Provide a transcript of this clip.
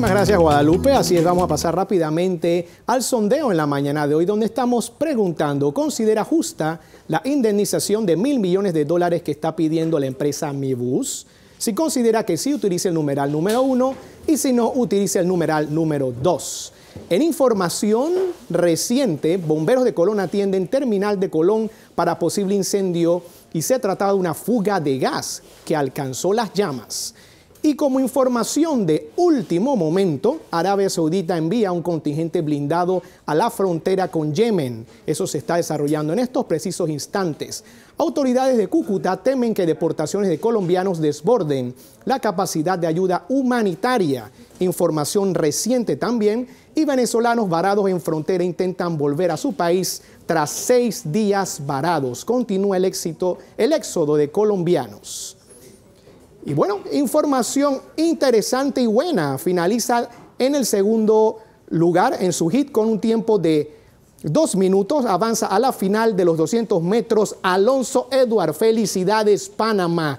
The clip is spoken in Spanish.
Muchas gracias Guadalupe, así es, vamos a pasar rápidamente al sondeo en la mañana de hoy donde estamos preguntando, ¿considera justa la indemnización de mil millones de dólares que está pidiendo la empresa Mibus? Si considera que sí, utilice el numeral número uno y si no, utilice el numeral número dos. En información reciente, bomberos de Colón atienden terminal de Colón para posible incendio y se trataba de una fuga de gas que alcanzó las llamas. Y como información de último momento, Arabia Saudita envía un contingente blindado a la frontera con Yemen. Eso se está desarrollando en estos precisos instantes. Autoridades de Cúcuta temen que deportaciones de colombianos desborden la capacidad de ayuda humanitaria. Información reciente también, y venezolanos varados en frontera intentan volver a su país tras seis días varados. Continúa el éxito, el éxodo de colombianos. Y bueno, información interesante y buena. Finaliza en el segundo lugar en su hit con un tiempo de dos minutos. Avanza a la final de los 200 metros. Alonso Eduard, felicidades Panamá.